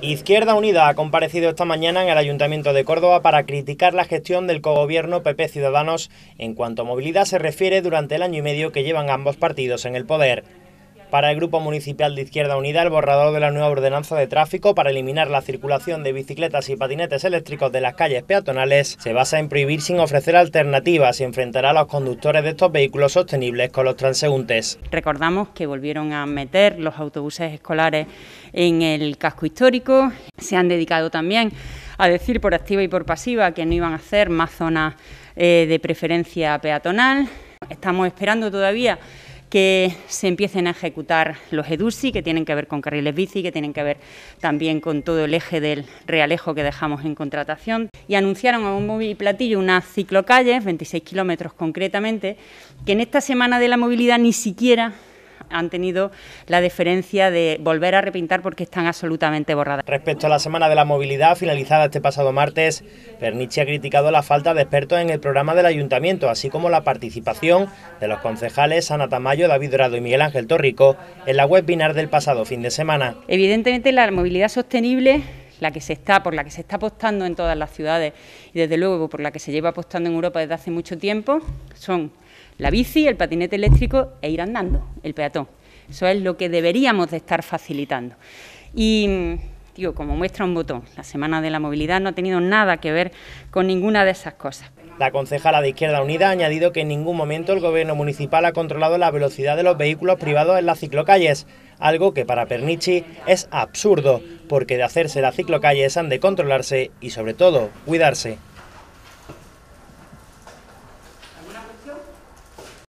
Izquierda Unida ha comparecido esta mañana en el Ayuntamiento de Córdoba para criticar la gestión del cogobierno PP Ciudadanos en cuanto a movilidad se refiere durante el año y medio que llevan ambos partidos en el poder. Para el Grupo Municipal de Izquierda Unida, el borrador de la nueva ordenanza de tráfico para eliminar la circulación de bicicletas y patinetes eléctricos de las calles peatonales se basa en prohibir sin ofrecer alternativas y enfrentará a los conductores de estos vehículos sostenibles con los transeúntes. Recordamos que volvieron a meter los autobuses escolares en el casco histórico, se han dedicado también a decir por activa y por pasiva que no iban a hacer más zonas eh, de preferencia peatonal. Estamos esperando todavía que se empiecen a ejecutar los EDUSI, que tienen que ver con carriles bici, que tienen que ver también con todo el eje del realejo que dejamos en contratación. Y anunciaron a un móvil platillo unas ciclocalles, 26 kilómetros concretamente, que en esta semana de la movilidad ni siquiera han tenido la deferencia de volver a repintar porque están absolutamente borradas. Respecto a la Semana de la Movilidad finalizada este pasado martes, Pernici ha criticado la falta de expertos en el programa del Ayuntamiento, así como la participación de los concejales Ana Tamayo, David Dorado y Miguel Ángel Torrico en la webinar del pasado fin de semana. Evidentemente la movilidad sostenible la que se está, por la que se está apostando en todas las ciudades y desde luego por la que se lleva apostando en Europa desde hace mucho tiempo, son la bici, el patinete eléctrico e ir andando, el peatón. Eso es lo que deberíamos de estar facilitando. Y digo, como muestra un botón, la Semana de la Movilidad no ha tenido nada que ver con ninguna de esas cosas. La concejala de Izquierda Unida ha añadido que en ningún momento el gobierno municipal ha controlado la velocidad de los vehículos privados en las ciclocalles, algo que para Pernici es absurdo, porque de hacerse las ciclocalles han de controlarse y sobre todo cuidarse.